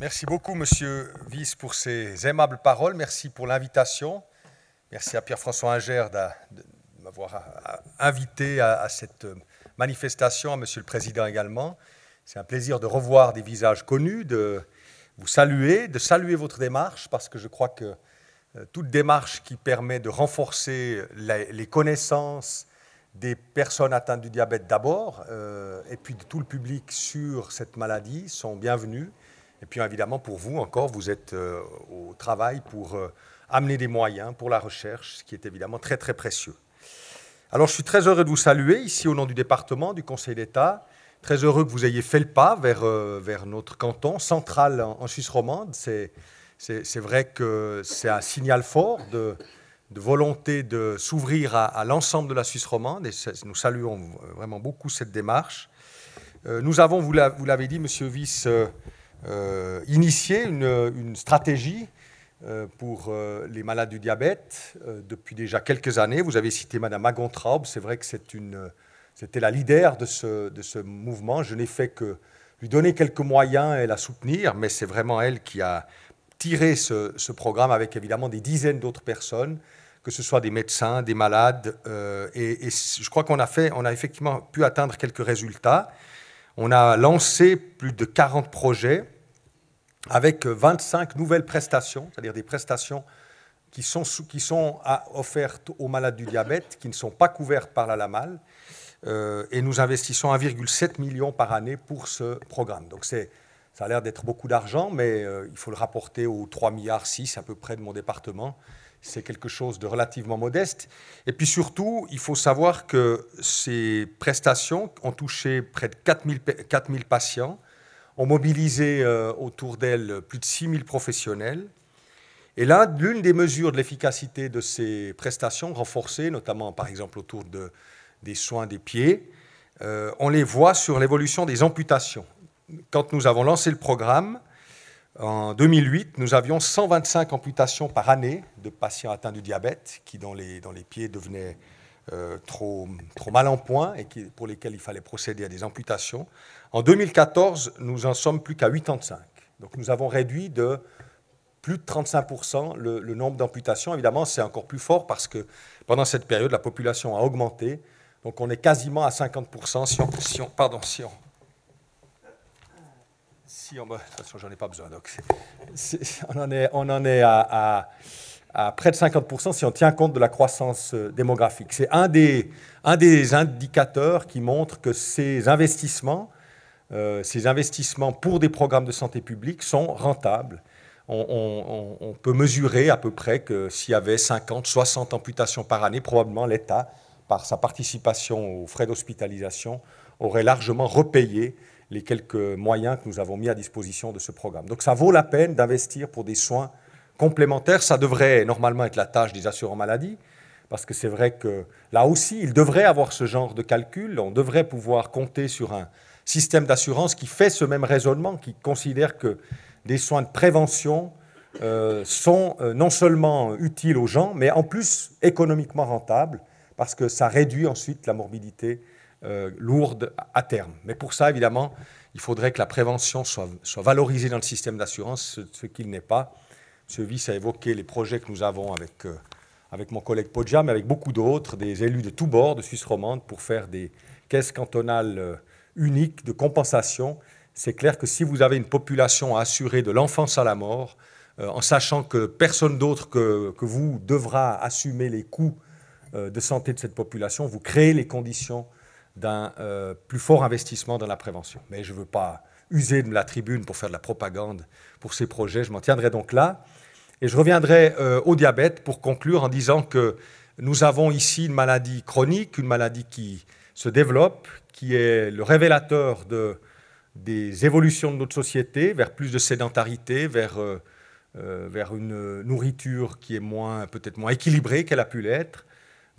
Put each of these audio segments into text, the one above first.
Merci beaucoup, Monsieur Vice, pour ces aimables paroles. Merci pour l'invitation. Merci à Pierre-François Inger de m'avoir euh, invité à, cette euh, manifestation, à Monsieur le Président également. C'est un plaisir de revoir des visages connus, de vous saluer, de saluer votre démarche, parce que je crois que euh, toute démarche qui permet de renforcer les connaissances des personnes atteintes du diabète d'abord, et puis de tout le public sur cette maladie, sont bienvenues. Et puis évidemment, pour vous encore, vous êtes euh, au travail pour euh, amener des moyens pour la recherche, ce qui est évidemment très très précieux. Alors je suis très heureux de vous saluer ici au nom du département, du Conseil d'État. Très heureux que vous ayez fait le pas vers, euh, vers notre canton central en, Suisse romande. C'est, vrai que c'est un signal fort de, de volonté de s'ouvrir à, à l'ensemble de la Suisse romande et nous saluons vraiment beaucoup cette démarche. nous avons, vous l'avez dit, monsieur Vice, euh, initié une, stratégie euh, pour euh, les malades du diabète depuis déjà quelques années. Vous avez cité Madame Agontraub, c'est vrai que c'était la leader de ce, mouvement. Je n'ai fait que lui donner quelques moyens et la soutenir, mais c'est vraiment elle qui a tiré ce, programme avec évidemment des dizaines d'autres personnes, que ce soit des médecins, des malades. et, je crois qu'on a fait, on a effectivement pu atteindre quelques résultats. On a lancé plus de 40 projets avec 25 nouvelles prestations, c'est-à-dire des prestations qui sont, offertes aux malades du diabète, qui ne sont pas couvertes par la LAMAL. Euh, et nous investissons 1,7 million par année pour ce programme. Donc ça a l'air d'être beaucoup d'argent, mais euh, il faut le rapporter aux 3,6 milliards à peu près de mon département c'est quelque chose de relativement modeste. Et puis surtout, il faut savoir que ces prestations ont touché près de 4000, 000 patients, ont mobilisé euh, autour d'elles plus de 6000 professionnels. Et là, l'une des mesures de l'efficacité de ces prestations renforcées, notamment par exemple autour des soins des pieds, euh, on les voit sur l'évolution des amputations. Quand nous avons lancé le programme, en 2008, nous avions 125 amputations par année de patients atteints du diabète qui, dans les, pieds, devenaient euh, trop, mal en point et pour lesquels il fallait procéder à des amputations. En 2014, nous en sommes plus qu'à 85. Donc nous avons réduit de plus de 35% le, nombre d'amputations. Évidemment, c'est encore plus fort parce que pendant cette période, la population a augmenté. Donc on est quasiment à 50% si si pardon, si on on, j'en ai pas besoin. Donc, on en est, à, près de 50% si on tient compte de la croissance euh, démographique. C'est un des, indicateurs qui montre que ces investissements, euh, ces investissements pour des programmes de santé publique sont rentables. On, on peut mesurer à peu près que s'il y avait 50, 60 amputations par année, probablement l'État, par sa participation aux frais d'hospitalisation, aurait largement repayé les quelques moyens que nous avons mis à disposition de ce programme. Donc ça vaut la peine d'investir pour des soins complémentaires. Ça devrait normalement être la tâche des assurants maladie, parce que c'est vrai que là aussi, ils devraient avoir ce genre de calcul. On devrait pouvoir compter sur un système d'assurance qui fait ce même raisonnement, qui considère que des soins de prévention euh, sont euh, non seulement utiles aux gens, mais en plus économiquement rentables, parce que ça réduit ensuite la morbidité euh, lourde lourdes à terme. Mais pour ça, évidemment, il faudrait que la prévention soit, valorisée dans le système d'assurance, ce, qu'il n'est pas. M. Vice a évoqué les projets que nous avons avec, euh, avec mon collègue Podja, mais avec beaucoup d'autres, des élus de tous bords de Suisse romande, pour faire des caisses cantonales euh, uniques de compensation. C'est clair que si vous avez une population à assurer de l'enfance à la mort, en sachant que personne d'autre que, que, vous devra assumer les coûts de santé de cette population, vous créez les conditions d'un euh, plus fort investissement dans la prévention. Mais je ne veux pas user de la tribune pour faire de la propagande pour ces projets. Je m'en tiendrai donc là. Et je reviendrai euh, au diabète pour conclure en disant que nous avons ici une maladie chronique, une maladie qui se développe, qui est le révélateur des évolutions de notre société vers plus de sédentarité, vers, euh, vers une nourriture qui est peut-être moins équilibrée qu'elle a pu l'être,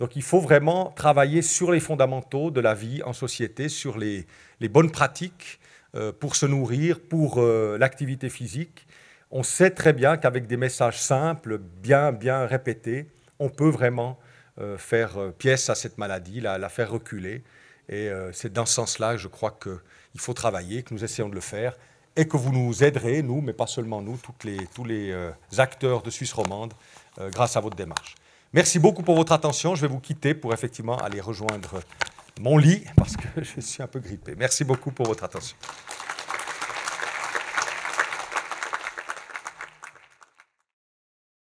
donc il faut vraiment travailler sur les fondamentaux de la vie en société, sur les, bonnes pratiques euh, pour se nourrir, pour euh, l'activité physique. On sait très bien qu'avec des messages simples, bien, bien répétés, on peut vraiment euh, faire pièce à cette maladie, la, faire reculer. Et c'est dans ce sens-là, je crois qu'il faut travailler, que nous essayons de le faire, et que vous nous aiderez, nous, mais pas seulement nous, tous les acteurs de Suisse romande, grâce à votre démarche. Merci beaucoup pour votre attention. Je vais vous quitter pour effectivement aller rejoindre mon lit parce que je suis un peu grippé. Merci beaucoup pour votre attention.